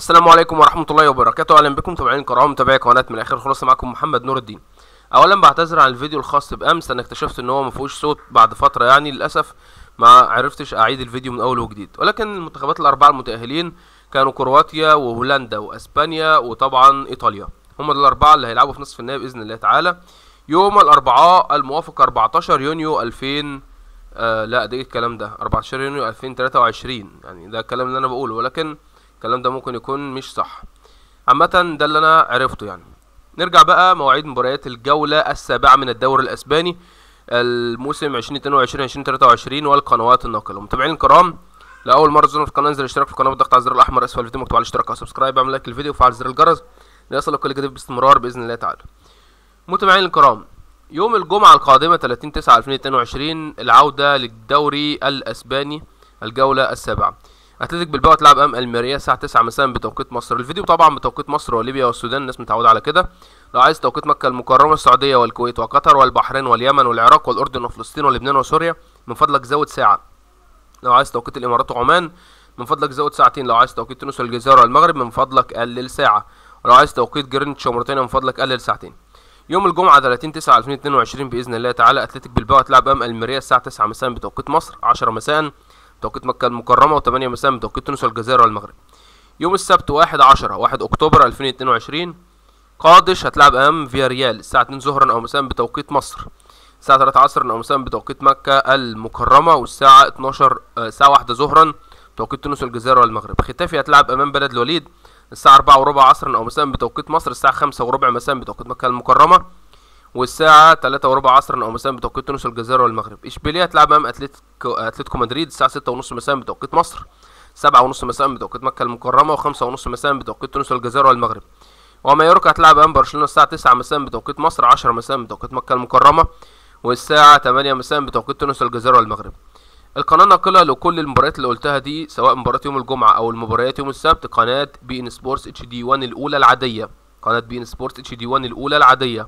السلام عليكم ورحمة الله وبركاته أهلا بكم متابعين الكرام متابعي قناة من الآخر خلاص معكم محمد نور الدين أولا بعتذر عن الفيديو الخاص بأمس أنا اكتشفت إن هو مفيهوش صوت بعد فترة يعني للأسف ما عرفتش أعيد الفيديو من أول وجديد ولكن المنتخبات الأربعة المتأهلين كانوا كرواتيا وهولندا وأسبانيا وطبعا إيطاليا هم دول الأربعة اللي هيلعبوا في نصف النهائي بإذن الله تعالى يوم الأربعاء الموافق 14 يونيو 2000 آه لا ده إيه الكلام ده 14 يونيو 2023 يعني ده الكلام اللي أنا بقوله ولكن الكلام ده ممكن يكون مش صح عامة ده اللي انا عرفته يعني نرجع بقى مواعيد مباريات الجولة السابعة من الدوري الاسباني الموسم 2022 2023 والقنوات الناقلة متابعين الكرام لاول مرة تزورنا في القناة انزل اشتراك في القناة بالضغط على الزر الاحمر اسفل الفيديو مكتوب على الاشتراك او سبسكرايب اعمل لايك للفيديو وفعل زر الجرس ليصلك كل جديد باستمرار باذن الله تعالى متابعين الكرام يوم الجمعة القادمة 30 9 2022 العودة للدوري الاسباني الجولة السابعة اتلتيك بالباو تلعب امام الميريا الساعه 9 مساء بتوقيت مصر الفيديو طبعا بتوقيت مصر وليبيا والسودان الناس متعوده على كده لو عايز توقيت مكه المكرمه السعوديه والكويت وقطر والبحرين واليمن والعراق والاردن وفلسطين ولبنان وسوريا من فضلك زود ساعه لو عايز توقيت الامارات وعمان من فضلك زود ساعتين لو عايز توقيت تونس والجزائر والمغرب من فضلك قلل ساعه ولو عايز توقيت جرينتش ومرتين من فضلك قلل ساعتين يوم الجمعة 30 9 2022 بإذن الله تعالى أتلتيك بالباو هتلعب أمام الميريا الساعة 9 مساء بتوقيت مصر 10 مساء توقيت مكة المكرمة و8 مساء بتوقيت تونس والجزائر والمغرب يوم السبت 1 10 1 أكتوبر 2022 قادش هتلعب أمام فياريال الساعة 2 ظهرا أو مساء بتوقيت مصر الساعة 3 عصرا أو مساء بتوقيت مكة المكرمة والساعة 12 آه، الساعة 1 ظهرا بتوقيت تونس والجزائر والمغرب ختافي هتلعب أمام بلد الوليد الساعة 4 وربع عصرا أو مساء بتوقيت مصر الساعة 5 وربع مساء بتوقيت مكة المكرمة والساعة 3 وربع عصرا أو مساء بتوقيت تونس والجزائر والمغرب إشبيلية هتلعب أمام أتلتيكو أتلتيكو مدريد الساعة 6 ونص مساء بتوقيت مصر 7 ونص مساء بتوقيت مكة المكرمة و5 ونص مساء بتوقيت تونس والجزائر والمغرب ومايوركا هتلعب أمام برشلونة الساعة 9 مساء بتوقيت مصر 10 مساء بتوقيت مكة المكرمة والساعة 8 مساء بتوقيت تونس والجزائر والمغرب القناة ناقلة لكل المباريات اللي قلتها دي سواء مباراة يوم الجمعة أو المباريات يوم السبت قناة بي إن سبورتس اتش دي 1 الأولى العادية قناة بي إن سبورتس اتش دي 1 الأولى العادية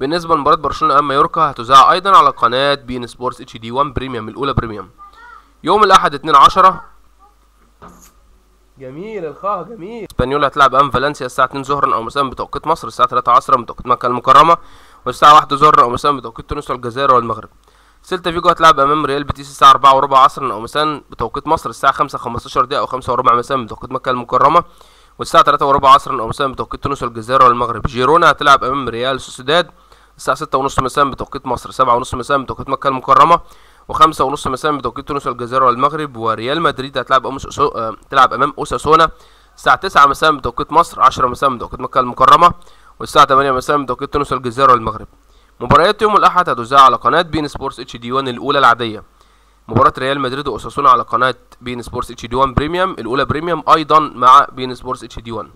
بالنسبه لمباراه برشلونه امام مايوركا هتذاع ايضا على قناه بين سبورتس اتش دي 1 بريميوم الاولى بريميوم يوم الاحد 2 10 جميل الخاه جميل اسبانيولا هتلعب امام فالنسيا الساعه 2 ظهرا او مساء بتوقيت مصر الساعه 3 عصرا بتوقيت مكه المكرمه والساعه 1 ظهرا او مساء بتوقيت تونس والجزائر والمغرب سيلتا فيجو هتلعب امام ريال بيتيس الساعه 4 وربع عصرا او مساء بتوقيت مصر الساعه 5 15 دقيقه او 5 وربع مساء بتوقيت مكه المكرمه والساعه 3 وربع عصرا او مساء بتوقيت تونس والجزائر والمغرب جيرونا هتلعب امام ريال سوسيداد الساعة 6:30 مساء بتوقيت مصر 7:30 مساء بتوقيت مكة المكرمة المكرمة و5:30 مساء بتوقيت تونس والجزائر والمغرب وريال مدريد هتلعب أمس أسو... آه... تلعب أمام أوساسونا الساعة تسعة مساء بتوقيت مصر عشرة مساء بتوقيت مكة المكرمة والساعة تمانية مساء بتوقيت تونس والجزائر والمغرب مباريات يوم الأحد هتذاع على قناة بين سبورتس اتش دي 1 الأولى العادية مباراة ريال مدريد وأوساسونا على قناة بين سبورتس اتش دي 1 بريميوم الأولى بريميوم أيضا مع بين سبورتس اتش دي 1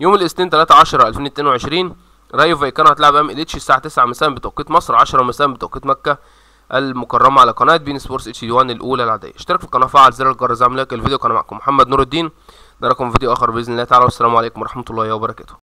يوم الاثنين 13 2022 رايو فايكانو هتلعب ام ال اتش الساعه 9 مساء بتوقيت مصر 10 مساء بتوقيت مكه المكرمه على قناه بين سبورتس اتش دي 1 الاولى العاديه اشترك في القناه وفعل زر الجرس زي لايك الفيديو كان معكم محمد نور الدين نراكم في فيديو اخر باذن الله تعالى والسلام عليكم ورحمه الله وبركاته